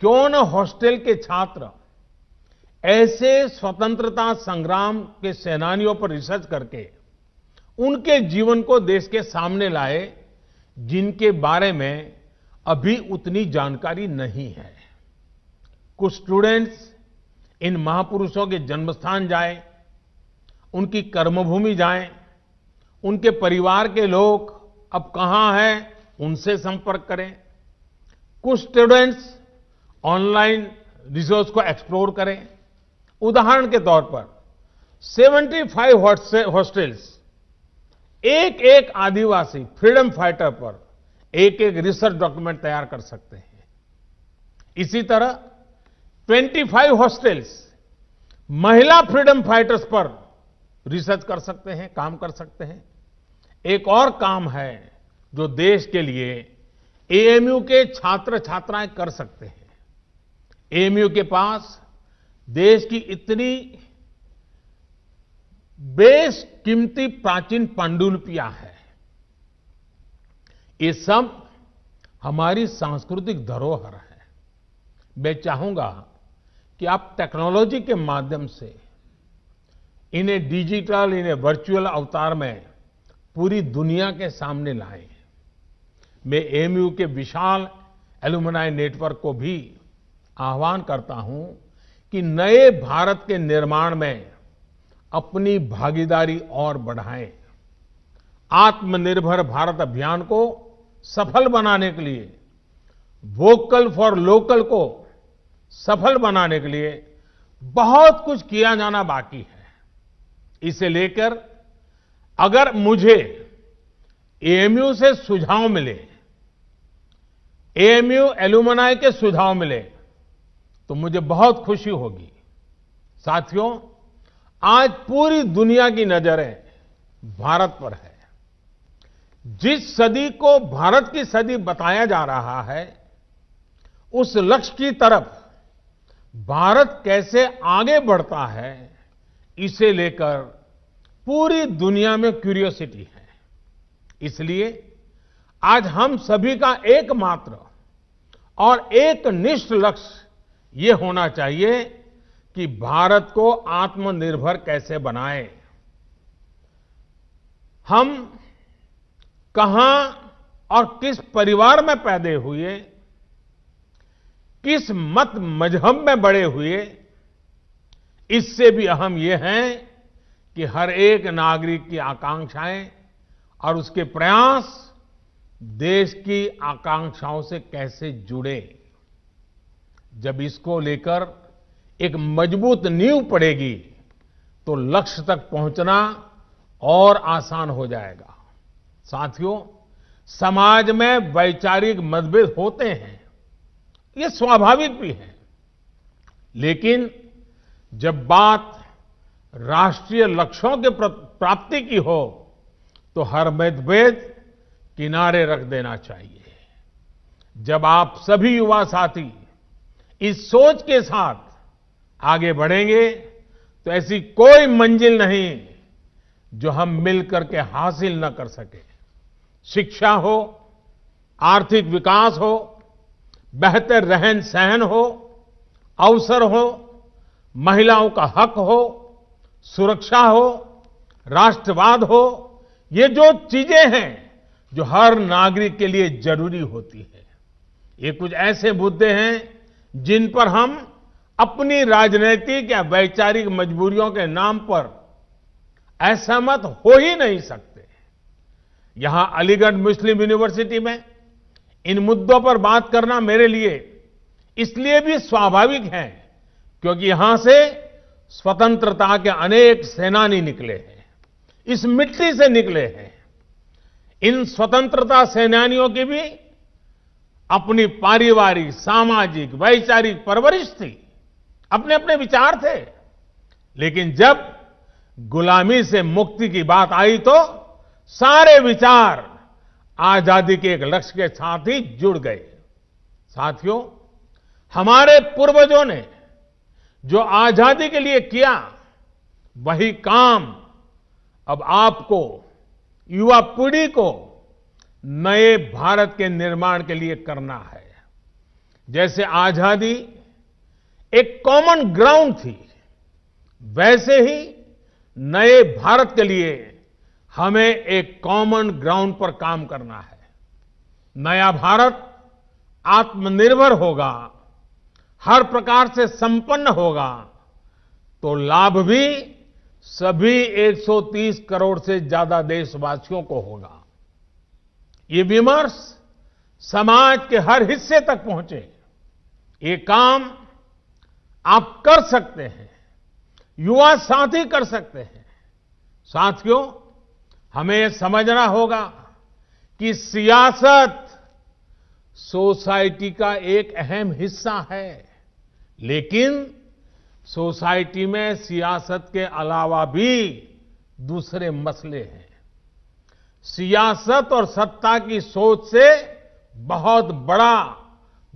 क्यों न हॉस्टल के छात्र ऐसे स्वतंत्रता संग्राम के सेनानियों पर रिसर्च करके उनके जीवन को देश के सामने लाए जिनके बारे में अभी उतनी जानकारी नहीं है कुछ स्टूडेंट्स इन महापुरुषों के जन्मस्थान जाए उनकी कर्मभूमि जाए उनके परिवार के लोग अब कहां हैं उनसे संपर्क करें कुछ स्टूडेंट्स ऑनलाइन रिसोर्स को एक्सप्लोर करें उदाहरण के तौर पर 75 हॉस्टल्स एक एक आदिवासी फ्रीडम फाइटर पर एक एक रिसर्च डॉक्यूमेंट तैयार कर सकते हैं इसी तरह 25 हॉस्टल्स महिला फ्रीडम फाइटर्स पर रिसर्च कर सकते हैं काम कर सकते हैं एक और काम है जो देश के लिए एएमयू के छात्र छात्राएं कर सकते हैं एएमयू के पास देश की इतनी बेस कीमती प्राचीन पांडुलिपियां हैं ये सब हमारी सांस्कृतिक धरोहर है मैं चाहूंगा कि आप टेक्नोलॉजी के माध्यम से इन्हें डिजिटल इन्हें वर्चुअल अवतार में पूरी दुनिया के सामने लाएं मैं एएमयू के विशाल एलुमनाई नेटवर्क को भी आह्वान करता हूं कि नए भारत के निर्माण में अपनी भागीदारी और बढ़ाएं आत्मनिर्भर भारत अभियान को सफल बनाने के लिए वोकल फॉर लोकल को सफल बनाने के लिए बहुत कुछ किया जाना बाकी है इसे लेकर अगर मुझे एएमयू से सुझाव मिले एएमयू एल्यूमनाई के सुझाव मिले तो मुझे बहुत खुशी होगी साथियों आज पूरी दुनिया की नजरें भारत पर है जिस सदी को भारत की सदी बताया जा रहा है उस लक्ष्य की तरफ भारत कैसे आगे बढ़ता है इसे लेकर पूरी दुनिया में क्यूरियोसिटी है इसलिए आज हम सभी का एकमात्र और एक निष्ठ लक्ष्य ये होना चाहिए कि भारत को आत्मनिर्भर कैसे बनाएं हम कहां और किस परिवार में पैदे हुए किस मत मजहब में बड़े हुए इससे भी अहम यह है कि हर एक नागरिक की आकांक्षाएं और उसके प्रयास देश की आकांक्षाओं से कैसे जुड़े जब इसको लेकर एक मजबूत नींव पड़ेगी तो लक्ष्य तक पहुंचना और आसान हो जाएगा साथियों समाज में वैचारिक मतभेद होते हैं ये स्वाभाविक भी है लेकिन जब बात राष्ट्रीय लक्ष्यों के प्राप्ति की हो तो हर मतभेद किनारे रख देना चाहिए जब आप सभी युवा साथी इस सोच के साथ आगे बढ़ेंगे तो ऐसी कोई मंजिल नहीं जो हम मिलकर के हासिल न कर सके शिक्षा हो आर्थिक विकास हो बेहतर रहन सहन हो अवसर हो महिलाओं का हक हो सुरक्षा हो राष्ट्रवाद हो ये जो चीजें हैं जो हर नागरिक के लिए जरूरी होती है ये कुछ ऐसे मुद्दे हैं जिन पर हम अपनी राजनीतिक या वैचारिक मजबूरियों के नाम पर असहमत हो ही नहीं सकते यहां अलीगढ़ मुस्लिम यूनिवर्सिटी में इन मुद्दों पर बात करना मेरे लिए इसलिए भी स्वाभाविक है क्योंकि यहां से स्वतंत्रता के अनेक सेनानी निकले हैं इस मिट्टी से निकले हैं इन स्वतंत्रता सेनानियों की भी अपनी पारिवारिक सामाजिक वैचारिक परवरिश थी अपने अपने विचार थे लेकिन जब गुलामी से मुक्ति की बात आई तो सारे विचार आजादी के एक लक्ष्य के साथ ही जुड़ गए साथियों हमारे पूर्वजों ने जो आजादी के लिए किया वही काम अब आपको युवा पीढ़ी को नए भारत के निर्माण के लिए करना है जैसे आजादी एक कॉमन ग्राउंड थी वैसे ही नए भारत के लिए हमें एक कॉमन ग्राउंड पर काम करना है नया भारत आत्मनिर्भर होगा हर प्रकार से संपन्न होगा तो लाभ भी सभी 130 करोड़ से ज्यादा देशवासियों को होगा ये विमर्श समाज के हर हिस्से तक पहुंचे ये काम आप कर सकते हैं युवा साथी कर सकते हैं साथियों हमें समझना होगा कि सियासत सोसाइटी का एक अहम हिस्सा है लेकिन सोसाइटी में सियासत के अलावा भी दूसरे मसले हैं सियासत और सत्ता की सोच से बहुत बड़ा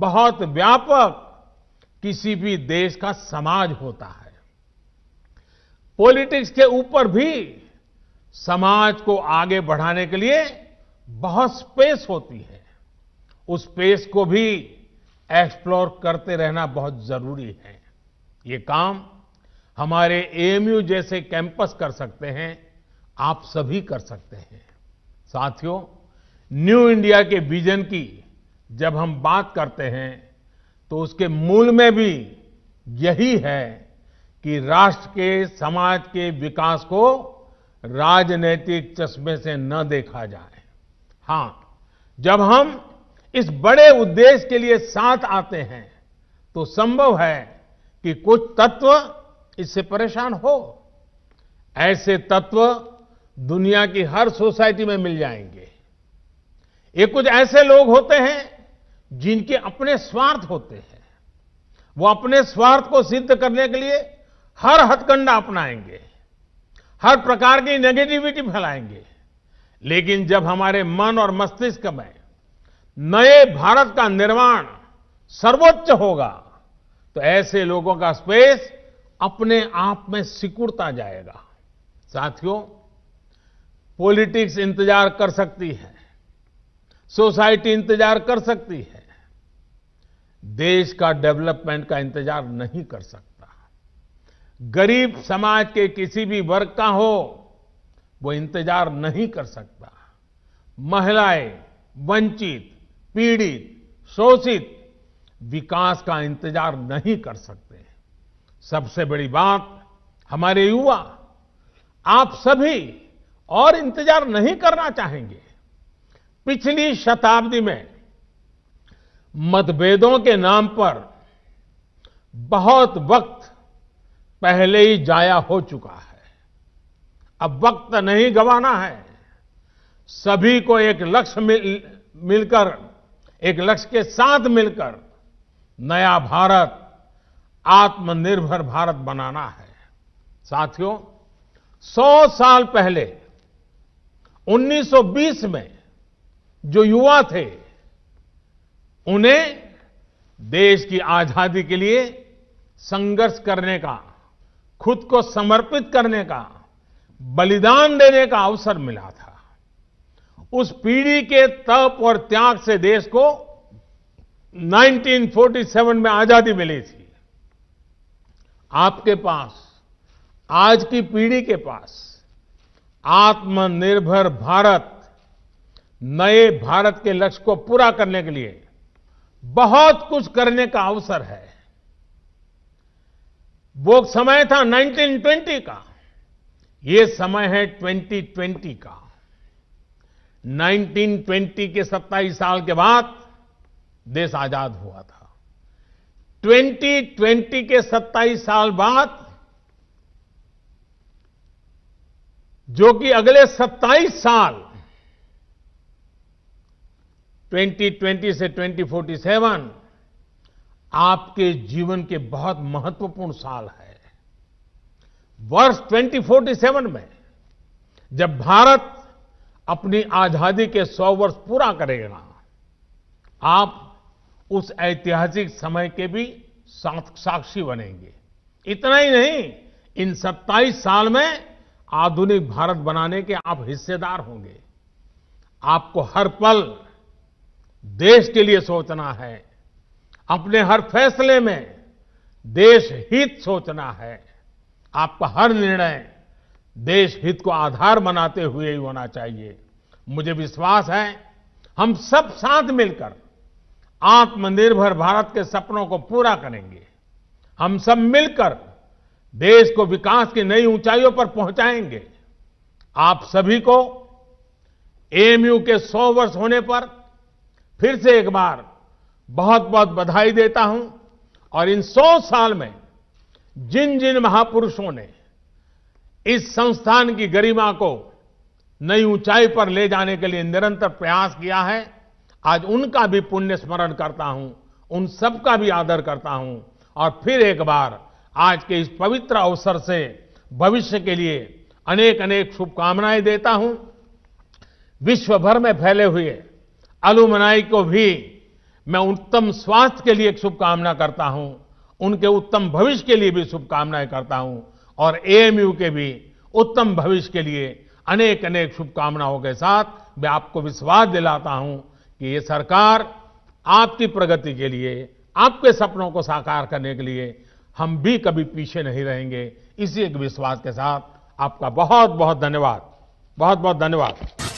बहुत व्यापक किसी भी देश का समाज होता है पॉलिटिक्स के ऊपर भी समाज को आगे बढ़ाने के लिए बहुत स्पेस होती है उस स्पेस को भी एक्सप्लोर करते रहना बहुत जरूरी है ये काम हमारे एएमयू जैसे कैंपस कर सकते हैं आप सभी कर सकते हैं साथियों न्यू इंडिया के विजन की जब हम बात करते हैं तो उसके मूल में भी यही है कि राष्ट्र के समाज के विकास को राजनीतिक चश्मे से न देखा जाए हां जब हम इस बड़े उद्देश्य के लिए साथ आते हैं तो संभव है कि कुछ तत्व इससे परेशान हो ऐसे तत्व दुनिया की हर सोसाइटी में मिल जाएंगे ये कुछ ऐसे लोग होते हैं जिनके अपने स्वार्थ होते हैं वो अपने स्वार्थ को सिद्ध करने के लिए हर हथकंडा अपनाएंगे हर प्रकार की नेगेटिविटी फैलाएंगे लेकिन जब हमारे मन और मस्तिष्क में नए भारत का निर्माण सर्वोच्च होगा तो ऐसे लोगों का स्पेस अपने आप में सिकुड़ता जाएगा साथियों पॉलिटिक्स इंतजार कर सकती है सोसाइटी इंतजार कर सकती है देश का डेवलपमेंट का इंतजार नहीं कर सकता गरीब समाज के किसी भी वर्ग का हो वो इंतजार नहीं कर सकता महिलाएं वंचित पीड़ित शोषित विकास का इंतजार नहीं कर सकते सबसे बड़ी बात हमारे युवा आप सभी और इंतजार नहीं करना चाहेंगे पिछली शताब्दी में मतभेदों के नाम पर बहुत वक्त पहले ही जाया हो चुका है अब वक्त नहीं गंवाना है सभी को एक लक्ष्य मिल, मिलकर एक लक्ष्य के साथ मिलकर नया भारत आत्मनिर्भर भारत बनाना है साथियों सौ साल पहले 1920 में जो युवा थे उन्हें देश की आजादी के लिए संघर्ष करने का खुद को समर्पित करने का बलिदान देने का अवसर मिला था उस पीढ़ी के तप और त्याग से देश को 1947 में आजादी मिली थी आपके पास आज की पीढ़ी के पास आत्मनिर्भर भारत नए भारत के लक्ष्य को पूरा करने के लिए बहुत कुछ करने का अवसर है वो समय था 1920 का ये समय है 2020 का 1920 के 27 साल के बाद देश आजाद हुआ था 2020 के 27 साल बाद जो कि अगले 27 साल 2020 से 2047 आपके जीवन के बहुत महत्वपूर्ण साल है वर्ष 2047 में जब भारत अपनी आजादी के 100 वर्ष पूरा करेगा आप उस ऐतिहासिक समय के भी साक्षी बनेंगे इतना ही नहीं इन 27 साल में आधुनिक भारत बनाने के आप हिस्सेदार होंगे आपको हर पल देश के लिए सोचना है अपने हर फैसले में देश हित सोचना है आपका हर निर्णय देश हित को आधार बनाते हुए ही होना चाहिए मुझे विश्वास है हम सब साथ मिलकर आत्मनिर्भर भारत के सपनों को पूरा करेंगे हम सब मिलकर देश को विकास की नई ऊंचाइयों पर पहुंचाएंगे आप सभी को एएमयू के 100 वर्ष होने पर फिर से एक बार बहुत बहुत बधाई देता हूं और इन 100 साल में जिन जिन महापुरुषों ने इस संस्थान की गरिमा को नई ऊंचाई पर ले जाने के लिए निरंतर प्रयास किया है आज उनका भी पुण्य स्मरण करता हूं उन सबका भी आदर करता हूं और फिर एक बार आज के इस पवित्र अवसर से भविष्य के लिए अनेक अनेक शुभकामनाएं देता हूं विश्व भर में फैले हुए अलुमनाई को भी मैं उत्तम स्वास्थ्य के लिए एक शुभकामना करता हूं उनके उत्तम भविष्य के लिए भी शुभकामनाएं करता हूं और एएमयू के भी उत्तम भविष्य के लिए अनेक अनेक शुभकामनाओं के साथ मैं आपको विश्वास दिलाता हूं कि ये सरकार आपकी प्रगति के लिए आपके सपनों को साकार करने के लिए हम भी कभी पीछे नहीं रहेंगे इसी एक विश्वास के साथ आपका बहुत बहुत धन्यवाद बहुत बहुत धन्यवाद